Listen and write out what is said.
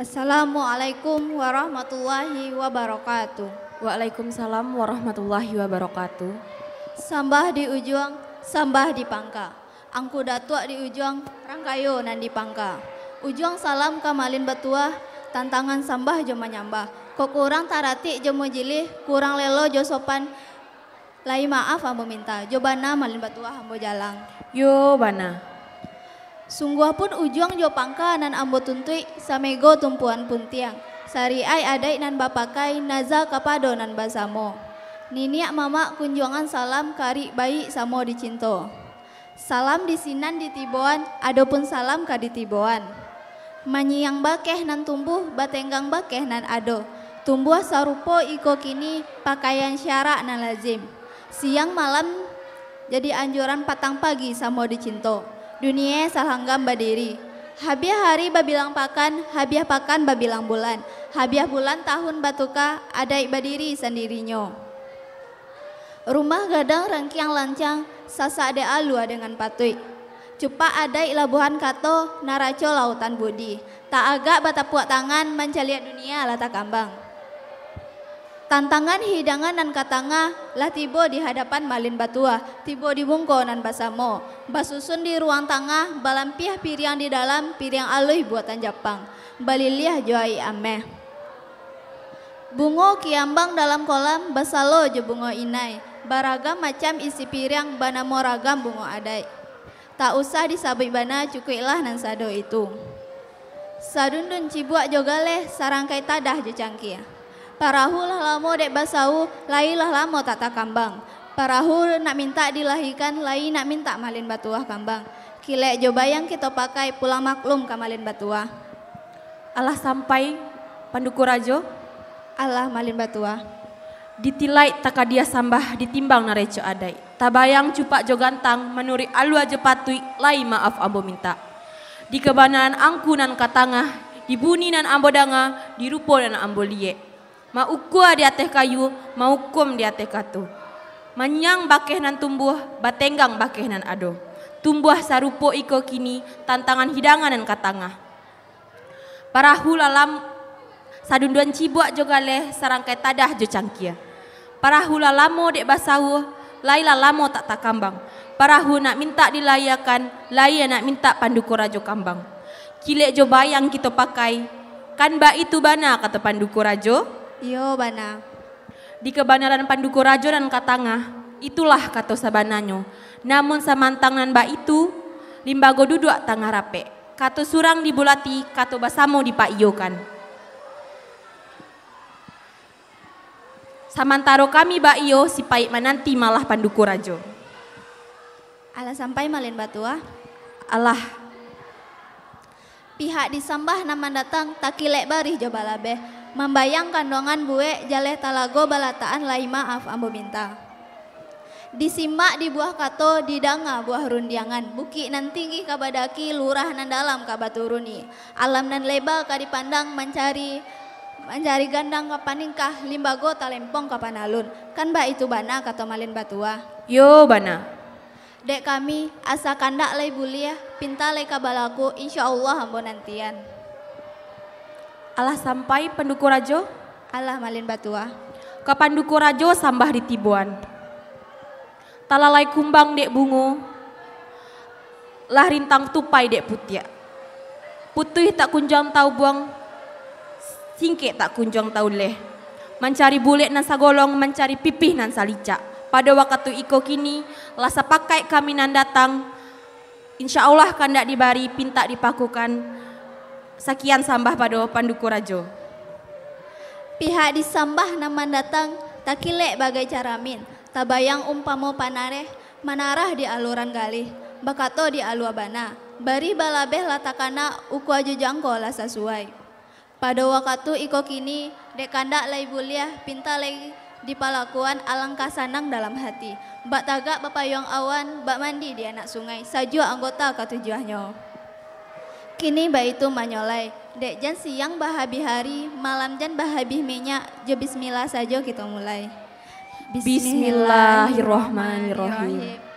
Assalamualaikum warahmatullahi wabarakatuh. Waalaikumsalam warahmatullahi wabarakatuh. Sambah di ujung, sambah di pangka. Angku datua di ujung, rangkayo nan di pangka. Ujung salam kamalin batua, tantangan sambah jema nyambah. Kok kurang tarati jemu jilih, kurang lelo jo sopan. Lai maaf ambo minta, bana malin batua ambo jalang. Yo bana. Sungguh pun ujung jo pangka nan ambo tuntui samego tumpuan pun tiang. Sari ai adai nan bapakai naza kapado nan basamo. Niniak mama kunjungan salam kari bayi samo dicinto. Salam di sinan di tiboan, adopun salam ka di tiboan. Manyiang bakeh nan tumbuh, batenggang bakeh nan ado. Tumbuh sarupo iko kini, pakaian syara nan lazim. Siang malam jadi anjuran patang pagi samo dicinto dunia salanggam badiri. Habiah hari babilang pakan, habiah pakan babilang bulan. Habiah bulan tahun batuka, ada ibadiri sendirinyo. Rumah gadang rangkiang lancang, sasa ade alua dengan patui. Cupa ada labuhan kato, naraco lautan budi. Tak agak batapuak tangan, mencaliat dunia lata kambang. Tantangan hidangan nan katanga lah tibo di hadapan malin batua, tibo di bungko nan basamo. Basusun di ruang tengah, balampiah piriang di dalam, piriang alui buatan Jepang. Baliliah joai ameh. Bungo kiambang dalam kolam, basalo je bungo inai. Baragam macam isi piriang, banamo ragam bungo adai. Tak usah disabik bana, cukuilah nan sado itu. Sadundun cibuak jogaleh, sarangkai tadah je cangkia. Parahu lah lamo dek basau, lai lah lamo tata kambang. Parahu nak minta dilahirkan, lai nak minta malin batuah kambang. Kilek jo bayang kita pakai pulang maklum malin batuah. Allah sampai panduku rajo. Allah malin batuah. Ditilai takadia sambah ditimbang narejo adai. Tabayang cupak jo gantang menuri alu aja patui lai maaf ambo minta. Di kebanaan angkunan katangah, dibuni nan ambodanga, dirupo nan liek. Maukua di ateh kayu, maukum di ateh katu. Manyang bakehnan tumbuh, batenggang bakehnan ado. Tumbuh sarupo iko kini, tantangan hidangan dan katanga. Parahu lalam sadunduan cibuak jogale, sarangkai tadah jo cangkia. Parahu lalamo dek basawo, laila lamo tak tak kambang. Parahu nak minta dilayakan, laya nak minta pandukura jo kambang. Kilek jo bayang kita pakai, kan ba itu bana kata pandukurajo. Iyo bana. Di kebenaran Rajo dan Katanga, itulah kata sabananyo. Namun samantangan ba itu, limbago duduk tangah rape. Kato surang dibulati, kato basamo dipaiyokan. Samantaro kami ba iyo, si pai mananti malah panduku Rajo. Alah sampai malen batua. Alah, pihak disambah nama datang takilek barih jobalabe membayang kandongan bue jaleh talago balataan laima af minta. Disimak di buah kato didanga buah rundiangan. Buki nan tinggi kabadaki lurah nan dalam kabaturuni. Alam nan leba kadipandang mencari mencari gandang kapaningkah limbago talempong kapanalun kan ba itu bana kato malin batua yo bana dek kami asa kandak lay bulia pinta lai kabalaku insya Allah ambo nantian Allah sampai penduku rajo. Allah malin batua. Ke panduku rajo sambah di tibuan. Talalai kumbang dek bungu. Lah rintang tupai dek putia. Putih tak kunjang tahu buang. Singke tak kunjang tahu leh. Mencari bulik nan sagolong, mencari pipih nan salica. Pada waktu iko kini, lasa pakai kami nan datang. Insya Allah kandak dibari, pintak dipakukan sekian sambah pada Panduku Rajo. Pihak disambah naman datang, takilek bagai caramin. Tabayang umpamo panareh, manarah di aluran galih. Bakato di aluabana, bari balabeh latakana uku aja jangko lah sesuai. Pada waktu iko kini, dekanda lai buliah, pinta lai di palakuan alangkah sanang dalam hati. Bak tagak yang awan, bak mandi di anak sungai, saju anggota ketujuahnya. Kini baitu manyolai, dek jan siang bahabi hari, malam jan bahabi minyak, jo bismillah saja kita gitu mulai. Bismillahirrahmanirrahim. Bismillahirrahmanirrahim.